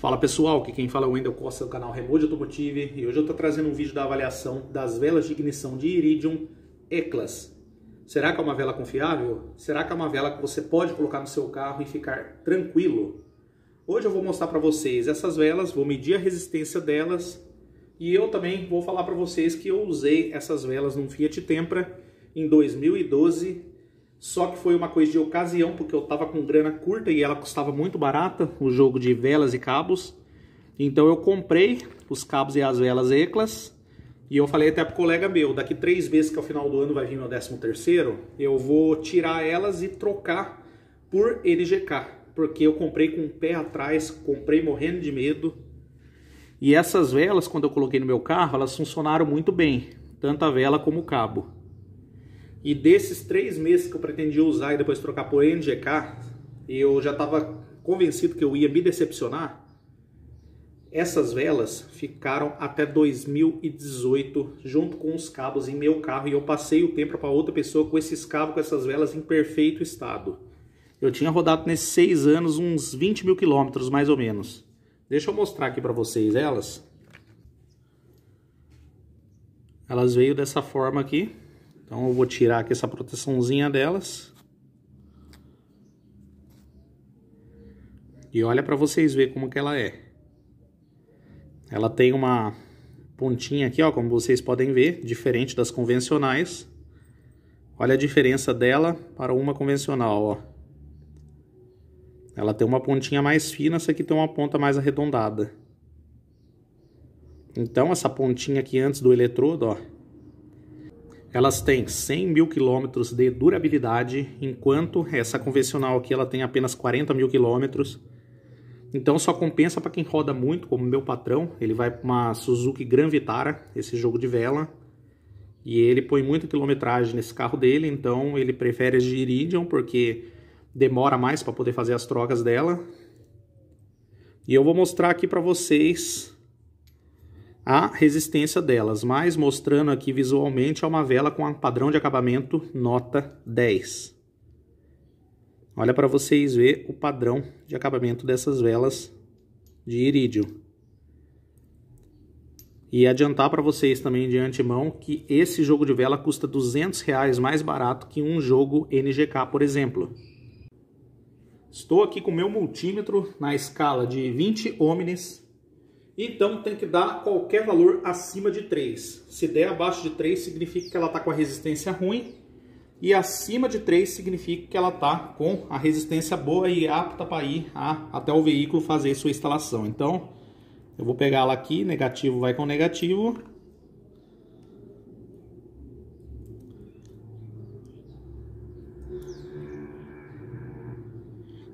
Fala pessoal, aqui quem fala é o Wendel Costa do canal Remote Automotive e hoje eu estou trazendo um vídeo da avaliação das velas de ignição de Iridium Eclas. Será que é uma vela confiável? Será que é uma vela que você pode colocar no seu carro e ficar tranquilo? Hoje eu vou mostrar para vocês essas velas, vou medir a resistência delas e eu também vou falar para vocês que eu usei essas velas num Fiat Tempra em 2012 só que foi uma coisa de ocasião, porque eu tava com grana curta e ela custava muito barata, o jogo de velas e cabos. Então eu comprei os cabos e as velas Eclas. E eu falei até pro colega meu, daqui três meses que ao é final do ano vai vir meu 13 terceiro, eu vou tirar elas e trocar por NGK. Porque eu comprei com o pé atrás, comprei morrendo de medo. E essas velas, quando eu coloquei no meu carro, elas funcionaram muito bem. Tanto a vela como o cabo. E desses três meses que eu pretendia usar e depois trocar por NGK, eu já estava convencido que eu ia me decepcionar. Essas velas ficaram até 2018 junto com os cabos em meu carro e eu passei o tempo para outra pessoa com esses cabos, com essas velas em perfeito estado. Eu tinha rodado nesses seis anos uns 20 mil quilômetros mais ou menos. Deixa eu mostrar aqui para vocês elas. Elas veio dessa forma aqui. Então eu vou tirar aqui essa proteçãozinha delas. E olha para vocês ver como que ela é. Ela tem uma pontinha aqui, ó, como vocês podem ver, diferente das convencionais. Olha a diferença dela para uma convencional, ó. Ela tem uma pontinha mais fina, essa aqui tem uma ponta mais arredondada. Então, essa pontinha aqui antes do eletrodo, ó, elas têm 100 mil quilômetros de durabilidade, enquanto essa convencional aqui ela tem apenas 40 mil quilômetros. Então só compensa para quem roda muito, como meu patrão. Ele vai para uma Suzuki Gran Vitara, esse jogo de vela, e ele põe muita quilometragem nesse carro dele, então ele prefere a Iridium porque demora mais para poder fazer as trocas dela. E eu vou mostrar aqui para vocês a resistência delas, mas mostrando aqui visualmente é uma vela com um padrão de acabamento nota 10. Olha para vocês ver o padrão de acabamento dessas velas de irídio. E adiantar para vocês também de antemão que esse jogo de vela custa 200 reais mais barato que um jogo NGK, por exemplo. Estou aqui com o meu multímetro na escala de 20 ohms então tem que dar qualquer valor acima de 3. Se der abaixo de 3, significa que ela está com a resistência ruim. E acima de 3 significa que ela está com a resistência boa e apta para ir a, até o veículo fazer sua instalação. Então, eu vou pegar ela aqui, negativo vai com negativo.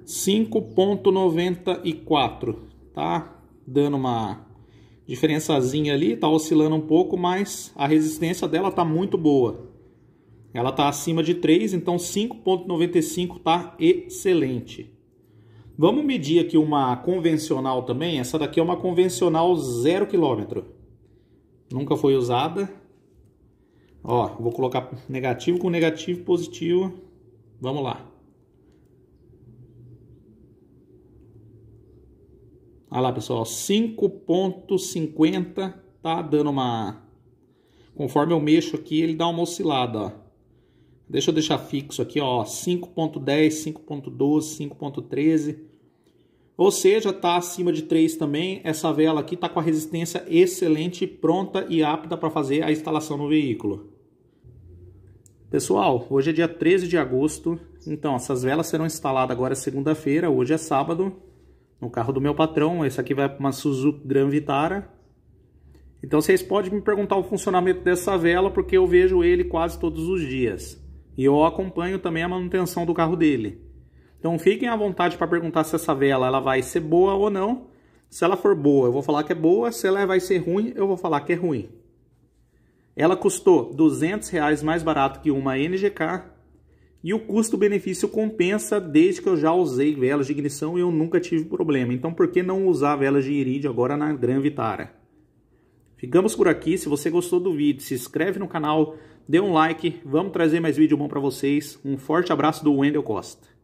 Cinco ponto noventa e quatro, tá? dando uma diferençazinha ali, está oscilando um pouco, mas a resistência dela está muito boa. Ela está acima de 3, então 5.95 está excelente. Vamos medir aqui uma convencional também. Essa daqui é uma convencional 0 km. Nunca foi usada. Ó, vou colocar negativo com negativo, positivo. Vamos lá. Olha ah lá, pessoal, 5.50 tá dando uma... Conforme eu mexo aqui, ele dá uma oscilada, ó. Deixa eu deixar fixo aqui, ó, 5.10, 5.12, 5.13. Ou seja, tá acima de 3 também. Essa vela aqui tá com a resistência excelente, pronta e apta para fazer a instalação no veículo. Pessoal, hoje é dia 13 de agosto. Então, essas velas serão instaladas agora segunda-feira, hoje é sábado no carro do meu patrão. Esse aqui vai para uma Suzuki Gran Vitara. Então vocês podem me perguntar o funcionamento dessa vela, porque eu vejo ele quase todos os dias. E eu acompanho também a manutenção do carro dele. Então fiquem à vontade para perguntar se essa vela ela vai ser boa ou não. Se ela for boa, eu vou falar que é boa. Se ela vai ser ruim, eu vou falar que é ruim. Ela custou R$ 200 mais barato que uma NGK e o custo-benefício compensa desde que eu já usei velas de ignição e eu nunca tive problema. Então por que não usar velas de irídio agora na Gran Vitara? Ficamos por aqui. Se você gostou do vídeo, se inscreve no canal, dê um like. Vamos trazer mais vídeo bom para vocês. Um forte abraço do Wendel Costa.